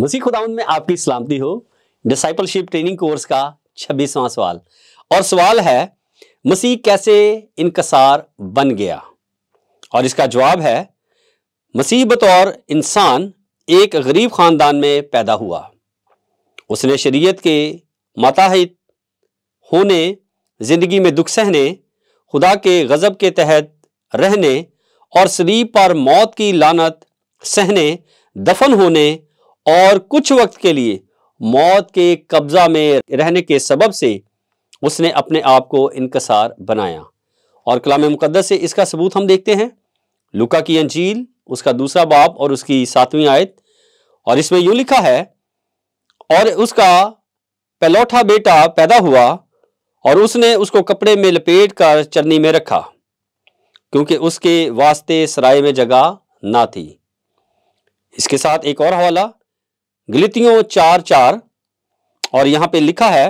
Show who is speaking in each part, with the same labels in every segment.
Speaker 1: मसीह खुदाउन में आपकी सलामती हो डिसाइपलशिप ट्रेनिंग कोर्स का छब्बीसवां सवाल और सवाल है मसीह कैसे इनकसार बन गया और इसका जवाब है मसीह बतौर इंसान एक गरीब ख़ानदान में पैदा हुआ उसने शरीयत के मताहित होने ज़िंदगी में दुख सहने खुदा के गज़ब के तहत रहने और शरीर पर मौत की लानत सहने दफन होने और कुछ वक्त के लिए मौत के कब्जा में रहने के सबब से उसने अपने आप को इनकसार बनाया और कलाम मुकदस से इसका सबूत हम देखते हैं लुका की अंजील उसका दूसरा बाप और उसकी सातवीं आयत और इसमें यूं लिखा है और उसका पलौठा बेटा पैदा हुआ और उसने उसको कपड़े में लपेट कर चरनी में रखा क्योंकि उसके वास्ते सराय में जगह ना थी इसके साथ एक और हवाला गलितियों चार चार और यहाँ पे लिखा है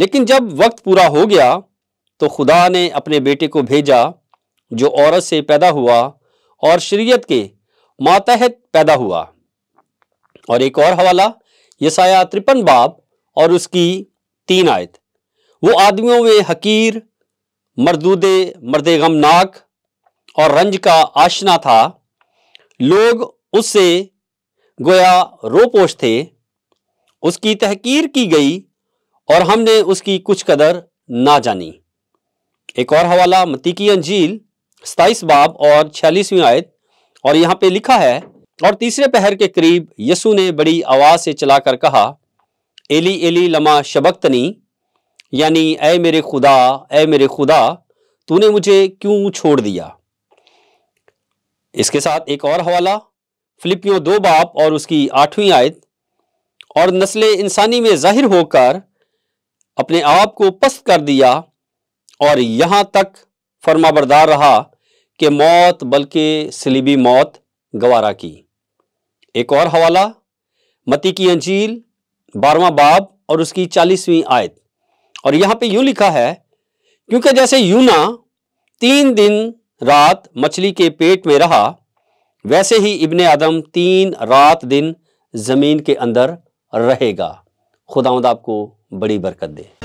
Speaker 1: लेकिन जब वक्त पूरा हो गया तो खुदा ने अपने बेटे को भेजा जो औरत से पैदा हुआ और शरीयत के मातहत पैदा हुआ और एक और हवाला यसाया त्रिपन बाब और उसकी तीन आयत वो आदमियों में हकीर मरदूदे मर्द गमनाक और रंज का आशना था लोग उससे गोया रोपोश थे उसकी तहकीर की गई और हमने उसकी कुछ कदर ना जानी एक और हवाला मतिकी अंजील सताइस बाब और छियालीसवीं आयत और यहाँ पे लिखा है और तीसरे पहर के करीब यसु ने बड़ी आवाज़ से चलाकर कहा एली एली लमा शबकतनी यानी ए मेरे खुदा ए मेरे खुदा तूने मुझे क्यों छोड़ दिया इसके साथ एक और हवाला फिलिपियो दो बाप और उसकी आठवीं आयत और नस्ल इंसानी में जाहिर होकर अपने आप को पस्त कर दिया और यहाँ तक फर्माबरदार रहा कि मौत बल्कि सलीबी मौत गवारा की एक और हवाला मती की अंजील बारवा बाब और उसकी चालीसवीं आयत और यहाँ पे यूं लिखा है क्योंकि जैसे यूना तीन दिन रात मछली के पेट में रहा वैसे ही इबन आदम तीन रात दिन ज़मीन के अंदर रहेगा खुदावंद आपको बड़ी बरकत दे